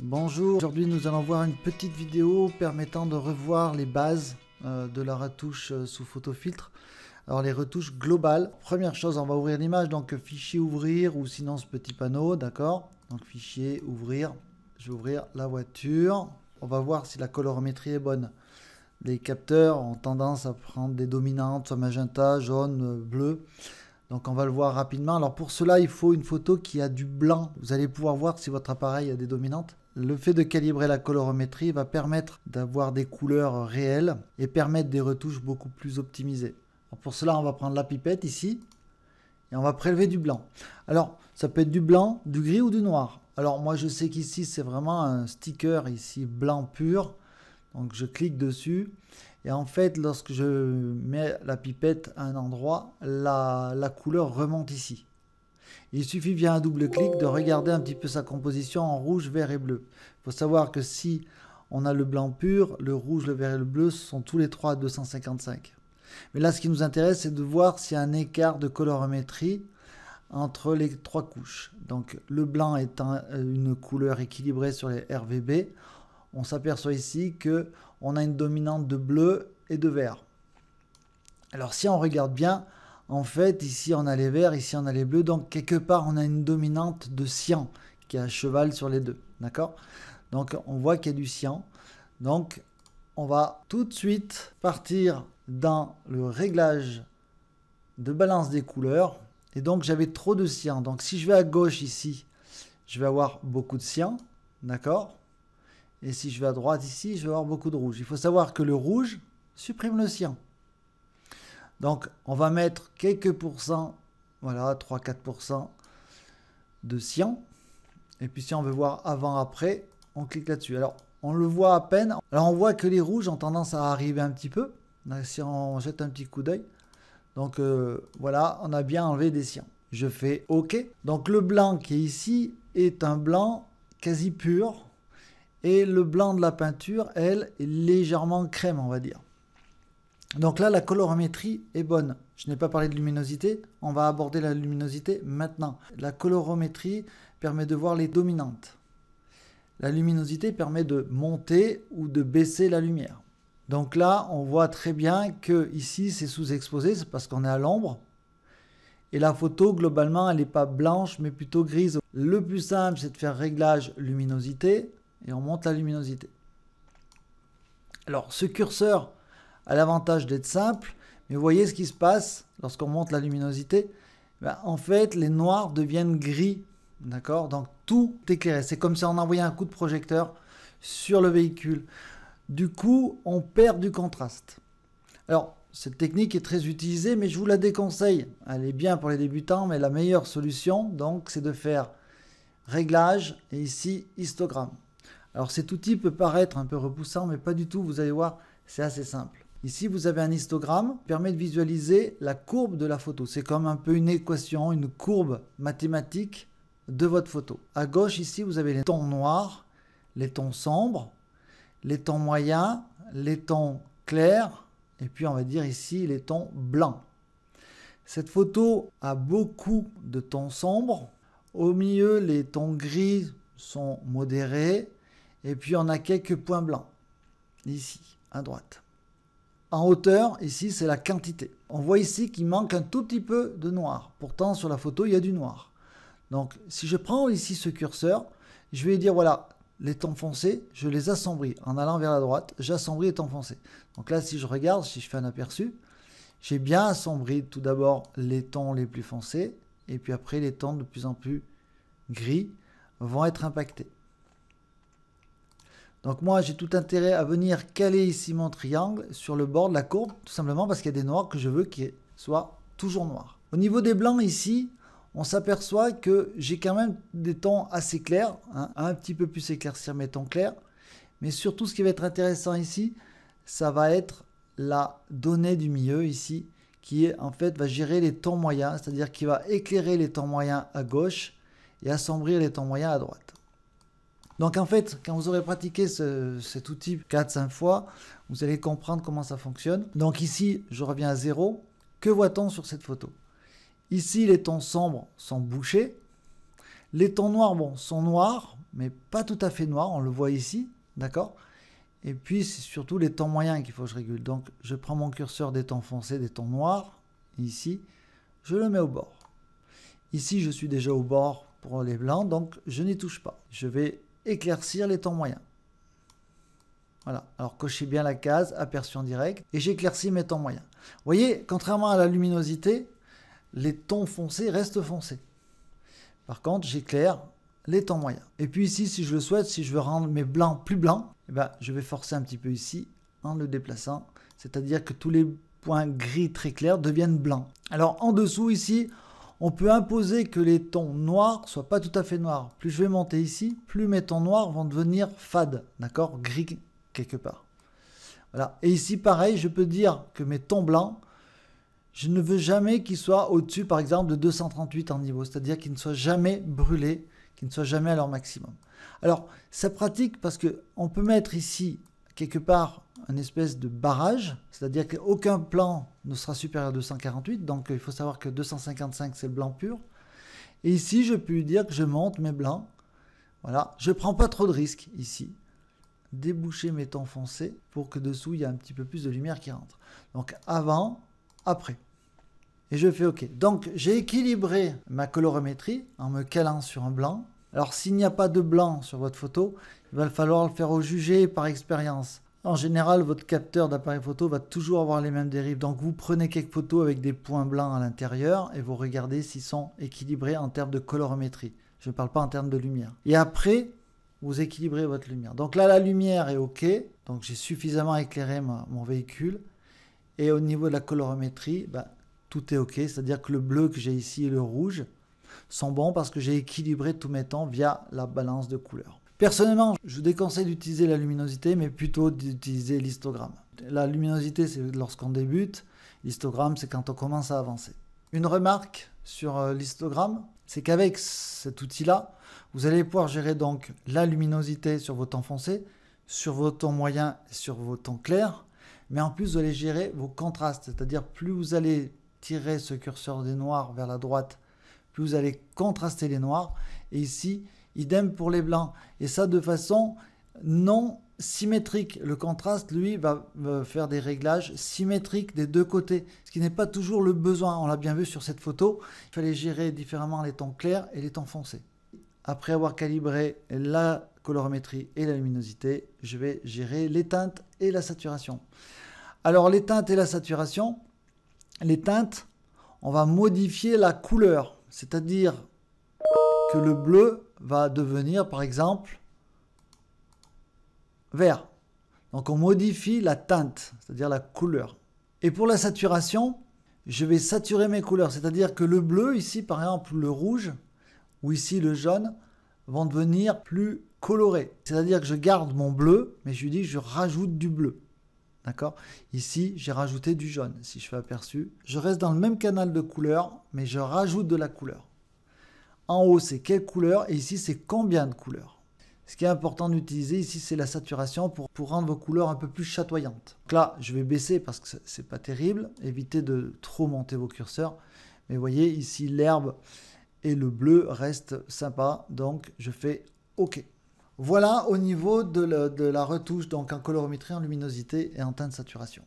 Bonjour, aujourd'hui nous allons voir une petite vidéo permettant de revoir les bases euh, de la retouche euh, sous photofiltre. Alors les retouches globales, première chose on va ouvrir l'image, donc fichier ouvrir ou sinon ce petit panneau, d'accord Donc fichier ouvrir, je vais ouvrir la voiture, on va voir si la colorimétrie est bonne. Les capteurs ont tendance à prendre des dominantes, magenta, jaune, euh, bleu. Donc on va le voir rapidement. Alors pour cela, il faut une photo qui a du blanc. Vous allez pouvoir voir si votre appareil a des dominantes. Le fait de calibrer la colorimétrie va permettre d'avoir des couleurs réelles et permettre des retouches beaucoup plus optimisées. pour cela, on va prendre la pipette ici et on va prélever du blanc. Alors, ça peut être du blanc, du gris ou du noir. Alors moi, je sais qu'ici, c'est vraiment un sticker ici blanc pur. Donc je clique dessus et en fait, lorsque je mets la pipette à un endroit, la couleur remonte ici. Il suffit via un double clic de regarder un petit peu sa composition en rouge, vert et bleu. Il faut savoir que si on a le blanc pur, le rouge, le vert et le bleu sont tous les trois à 255. Mais là, ce qui nous intéresse, c'est de voir s'il y a un écart de colorimétrie entre les trois couches. Donc le blanc est euh, une couleur équilibrée sur les RVB. On s'aperçoit ici que on a une dominante de bleu et de vert. Alors si on regarde bien, en fait, ici on a les verts, ici on a les bleus, donc quelque part on a une dominante de cyan qui a à cheval sur les deux, d'accord Donc on voit qu'il y a du cyan, donc on va tout de suite partir dans le réglage de balance des couleurs, et donc j'avais trop de cyan, donc si je vais à gauche ici, je vais avoir beaucoup de cyan, d'accord Et si je vais à droite ici, je vais avoir beaucoup de rouge. Il faut savoir que le rouge supprime le cyan. Donc on va mettre quelques pourcents, voilà, 3-4% de cyan. Et puis si on veut voir avant-après, on clique là-dessus. Alors on le voit à peine. Alors on voit que les rouges ont tendance à arriver un petit peu. si on jette un petit coup d'œil. Donc euh, voilà, on a bien enlevé des siens. Je fais OK. Donc le blanc qui est ici est un blanc quasi pur. Et le blanc de la peinture, elle, est légèrement crème, on va dire. Donc là, la colorimétrie est bonne. Je n'ai pas parlé de luminosité, on va aborder la luminosité maintenant. La colorimétrie permet de voir les dominantes. La luminosité permet de monter ou de baisser la lumière. Donc là, on voit très bien que ici, c'est sous-exposé, c'est parce qu'on est à l'ombre. Et la photo, globalement, elle n'est pas blanche, mais plutôt grise. Le plus simple, c'est de faire réglage luminosité, et on monte la luminosité. Alors, ce curseur, a l'avantage d'être simple, mais vous voyez ce qui se passe lorsqu'on monte la luminosité ben, En fait, les noirs deviennent gris, d'accord Donc tout est éclairé. C'est comme si on envoyait un coup de projecteur sur le véhicule. Du coup, on perd du contraste. Alors, cette technique est très utilisée, mais je vous la déconseille. Elle est bien pour les débutants, mais la meilleure solution, donc, c'est de faire réglage et ici histogramme. Alors cet outil peut paraître un peu repoussant, mais pas du tout, vous allez voir, c'est assez simple. Ici, vous avez un histogramme qui permet de visualiser la courbe de la photo. C'est comme un peu une équation, une courbe mathématique de votre photo. À gauche, ici, vous avez les tons noirs, les tons sombres, les tons moyens, les tons clairs, et puis on va dire ici les tons blancs. Cette photo a beaucoup de tons sombres. Au milieu, les tons gris sont modérés, et puis on a quelques points blancs, ici, à droite. En hauteur, ici, c'est la quantité. On voit ici qu'il manque un tout petit peu de noir. Pourtant, sur la photo, il y a du noir. Donc, si je prends ici ce curseur, je vais dire, voilà, les tons foncés, je les assombris. En allant vers la droite, j'assombris les tons foncés. Donc là, si je regarde, si je fais un aperçu, j'ai bien assombri tout d'abord les tons les plus foncés, et puis après, les tons de plus en plus gris vont être impactés. Donc moi, j'ai tout intérêt à venir caler ici mon triangle sur le bord de la courbe, tout simplement parce qu'il y a des noirs que je veux qu'ils soient toujours noirs. Au niveau des blancs ici, on s'aperçoit que j'ai quand même des tons assez clairs, hein, un petit peu plus éclaircir mes tons clairs. Mais surtout, ce qui va être intéressant ici, ça va être la donnée du milieu ici, qui en fait va gérer les tons moyens, c'est-à-dire qui va éclairer les tons moyens à gauche et assombrir les tons moyens à droite. Donc en fait, quand vous aurez pratiqué cet outil 4-5 fois, vous allez comprendre comment ça fonctionne. Donc ici, je reviens à 0. Que voit-on sur cette photo Ici, les tons sombres sont bouchés. Les tons noirs, bon, sont noirs, mais pas tout à fait noirs. On le voit ici, d'accord Et puis, c'est surtout les tons moyens qu'il faut que je régule. Donc, je prends mon curseur des tons foncés, des tons noirs, ici. Je le mets au bord. Ici, je suis déjà au bord pour les blancs, donc je n'y touche pas. Je vais éclaircir les tons moyens. Voilà, alors cochez bien la case, aperçu en direct, et j'éclaircis mes temps moyens. Vous voyez, contrairement à la luminosité, les tons foncés restent foncés. Par contre, j'éclaire les tons moyens. Et puis ici, si je le souhaite, si je veux rendre mes blancs plus blancs, eh ben, je vais forcer un petit peu ici en le déplaçant. C'est-à-dire que tous les points gris très clairs deviennent blancs. Alors en dessous ici, on peut imposer que les tons noirs soient pas tout à fait noirs. Plus je vais monter ici, plus mes tons noirs vont devenir fades, d'accord Gris quelque part. Voilà. Et ici, pareil, je peux dire que mes tons blancs, je ne veux jamais qu'ils soient au-dessus, par exemple, de 238 en niveau, c'est-à-dire qu'ils ne soient jamais brûlés, qu'ils ne soient jamais à leur maximum. Alors, ça pratique parce que on peut mettre ici, quelque part, espèce de barrage, c'est-à-dire qu'aucun plan ne sera supérieur à 248, donc euh, il faut savoir que 255 c'est le blanc pur. Et ici, je peux dire que je monte mes blancs. Voilà, je prends pas trop de risques ici. Déboucher mes tons foncés pour que dessous il y a un petit peu plus de lumière qui rentre. Donc avant, après. Et je fais OK. Donc j'ai équilibré ma colorimétrie en me calant sur un blanc. Alors s'il n'y a pas de blanc sur votre photo, il va falloir le faire au jugé par expérience en général, votre capteur d'appareil photo va toujours avoir les mêmes dérives. Donc vous prenez quelques photos avec des points blancs à l'intérieur et vous regardez s'ils sont équilibrés en termes de colorimétrie. Je ne parle pas en termes de lumière. Et après, vous équilibrez votre lumière. Donc là, la lumière est OK. Donc j'ai suffisamment éclairé mon véhicule. Et au niveau de la colorimétrie, bah, tout est OK. C'est-à-dire que le bleu que j'ai ici et le rouge sont bons parce que j'ai équilibré tous mes temps via la balance de couleurs. Personnellement, je vous déconseille d'utiliser la luminosité, mais plutôt d'utiliser l'histogramme. La luminosité, c'est lorsqu'on débute, l'histogramme, c'est quand on commence à avancer. Une remarque sur euh, l'histogramme, c'est qu'avec cet outil-là, vous allez pouvoir gérer donc la luminosité sur vos tons foncés, sur vos tons moyens et sur vos tons clairs, mais en plus vous allez gérer vos contrastes, c'est-à-dire plus vous allez tirer ce curseur des noirs vers la droite, plus vous allez contraster les noirs, et ici Idem pour les blancs. Et ça de façon non symétrique. Le contraste, lui, va faire des réglages symétriques des deux côtés, ce qui n'est pas toujours le besoin. On l'a bien vu sur cette photo, il fallait gérer différemment les tons clairs et les tons foncés. Après avoir calibré la colorimétrie et la luminosité, je vais gérer les teintes et la saturation. Alors les teintes et la saturation, les teintes, on va modifier la couleur, c'est-à-dire que le bleu va devenir par exemple vert. Donc on modifie la teinte, c'est-à-dire la couleur. Et pour la saturation, je vais saturer mes couleurs, c'est-à-dire que le bleu ici par exemple, le rouge, ou ici le jaune, vont devenir plus colorés. C'est-à-dire que je garde mon bleu, mais je lui dis je rajoute du bleu. D'accord Ici, j'ai rajouté du jaune. Si je fais aperçu, je reste dans le même canal de couleur, mais je rajoute de la couleur. En haut, c'est quelle couleur et ici, c'est combien de couleurs. Ce qui est important d'utiliser ici, c'est la saturation pour, pour, rendre vos couleurs un peu plus chatoyantes. Donc là, je vais baisser parce que c'est pas terrible. Évitez de trop monter vos curseurs. Mais voyez, ici, l'herbe et le bleu restent sympas. Donc, je fais OK. Voilà au niveau de, la retouche, donc en colorimétrie, en luminosité et en teinte de saturation.